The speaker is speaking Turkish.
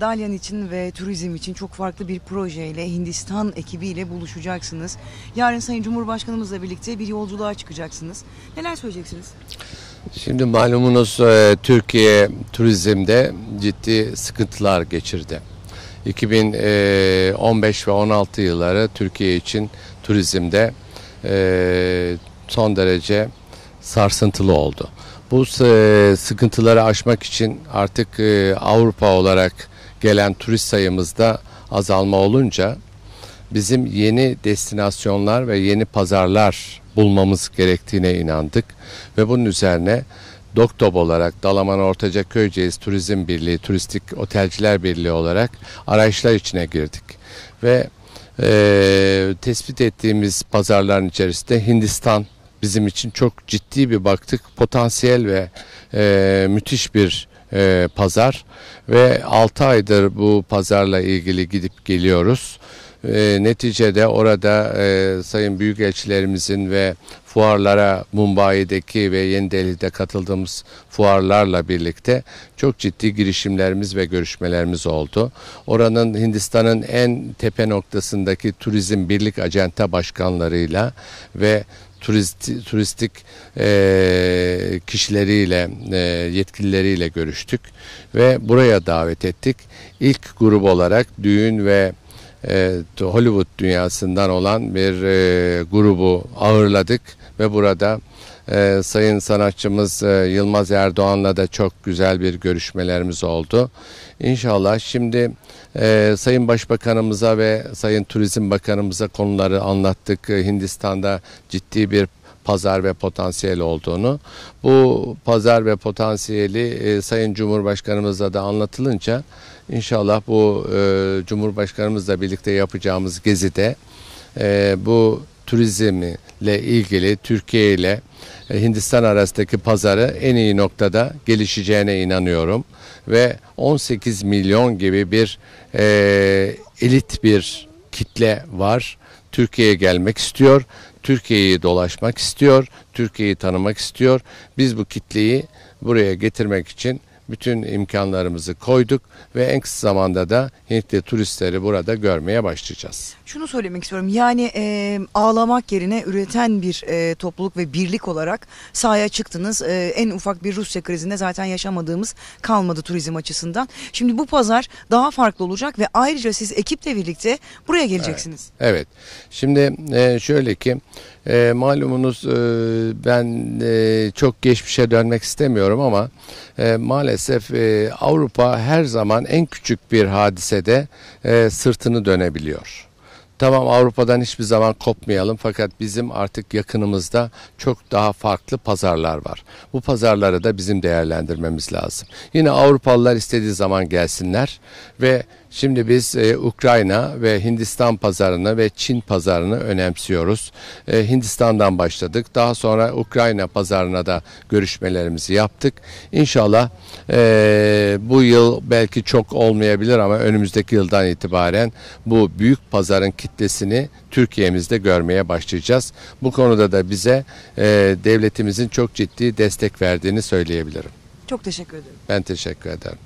Dalyan için ve turizm için çok farklı bir projeyle Hindistan ekibiyle buluşacaksınız. Yarın Sayın Cumhurbaşkanımızla birlikte bir yolculuğa çıkacaksınız. Neler söyleyeceksiniz? Şimdi malumunuz Türkiye turizmde ciddi sıkıntılar geçirdi. 2015 ve 16 yılları Türkiye için turizmde son derece sarsıntılı oldu. Bu e, sıkıntıları aşmak için artık e, Avrupa olarak gelen turist sayımızda azalma olunca bizim yeni destinasyonlar ve yeni pazarlar bulmamız gerektiğine inandık ve bunun üzerine DOKTOB olarak Dalaman Ortaca Köyceğiz Turizm Birliği, Turistik Otelciler Birliği olarak arayışlar içine girdik. Ve e, tespit ettiğimiz pazarların içerisinde Hindistan bizim için çok ciddi bir baktık potansiyel ve e, müthiş bir e, pazar ve 6 aydır bu pazarla ilgili gidip geliyoruz. E, neticede orada e, sayın büyükelçilerimizin ve fuarlara Mumbai'deki ve Yeni Delhi'de katıldığımız fuarlarla birlikte çok ciddi girişimlerimiz ve görüşmelerimiz oldu. Oranın Hindistan'ın en tepe noktasındaki turizm birlik acenta başkanlarıyla ve turist, turistik e, kişileriyle, e, yetkilileriyle görüştük ve buraya davet ettik. İlk grup olarak düğün ve e, Hollywood dünyasından olan bir e, grubu ağırladık ve burada e, sayın sanatçımız e, Yılmaz Erdoğan'la da çok güzel bir görüşmelerimiz oldu. İnşallah şimdi e, sayın başbakanımıza ve sayın turizm bakanımıza konuları anlattık. E, Hindistan'da ciddi bir pazar ve potansiyel olduğunu. Bu pazar ve potansiyeli e, Sayın Cumhurbaşkanımızla da anlatılınca inşallah bu e, Cumhurbaşkanımızla birlikte yapacağımız gezide e, bu turizmiyle ilgili Türkiye ile e, Hindistan arasındaki pazarı en iyi noktada gelişeceğine inanıyorum. Ve 18 milyon gibi bir e, elit bir kitle var. Türkiye'ye gelmek istiyor. Türkiye'yi dolaşmak istiyor, Türkiye'yi tanımak istiyor. Biz bu kitleyi buraya getirmek için bütün imkanlarımızı koyduk ve en kısa zamanda da Hintli turistleri burada görmeye başlayacağız. Şunu söylemek istiyorum yani e, ağlamak yerine üreten bir e, topluluk ve birlik olarak sahaya çıktınız. E, en ufak bir Rusya krizinde zaten yaşamadığımız kalmadı turizm açısından. Şimdi bu pazar daha farklı olacak ve ayrıca siz ekiple birlikte buraya geleceksiniz. Evet, evet. şimdi e, şöyle ki e, malumunuz e, ben e, çok geçmişe dönmek istemiyorum ama e, maalesef e, Avrupa her zaman en küçük bir hadisede e, sırtını dönebiliyor. Tamam Avrupa'dan hiçbir zaman kopmayalım fakat bizim artık yakınımızda çok daha farklı pazarlar var. Bu pazarları da bizim değerlendirmemiz lazım. Yine Avrupalılar istediği zaman gelsinler ve Şimdi biz e, Ukrayna ve Hindistan pazarını ve Çin pazarını önemsiyoruz. E, Hindistan'dan başladık. Daha sonra Ukrayna pazarına da görüşmelerimizi yaptık. İnşallah e, bu yıl belki çok olmayabilir ama önümüzdeki yıldan itibaren bu büyük pazarın kitlesini Türkiye'mizde görmeye başlayacağız. Bu konuda da bize e, devletimizin çok ciddi destek verdiğini söyleyebilirim. Çok teşekkür ederim. Ben teşekkür ederim.